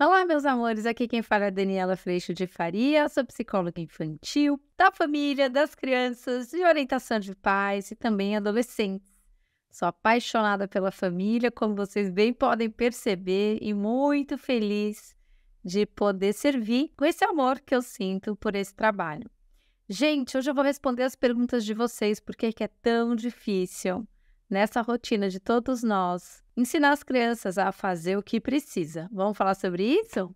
Olá, meus amores. Aqui quem fala é Daniela Freixo de Faria. Sou psicóloga infantil, da família, das crianças, de orientação de pais e também adolescentes. Sou apaixonada pela família, como vocês bem podem perceber, e muito feliz de poder servir com esse amor que eu sinto por esse trabalho. Gente, hoje eu vou responder as perguntas de vocês, porque é tão difícil nessa rotina de todos nós, ensinar as crianças a fazer o que precisa. Vamos falar sobre isso?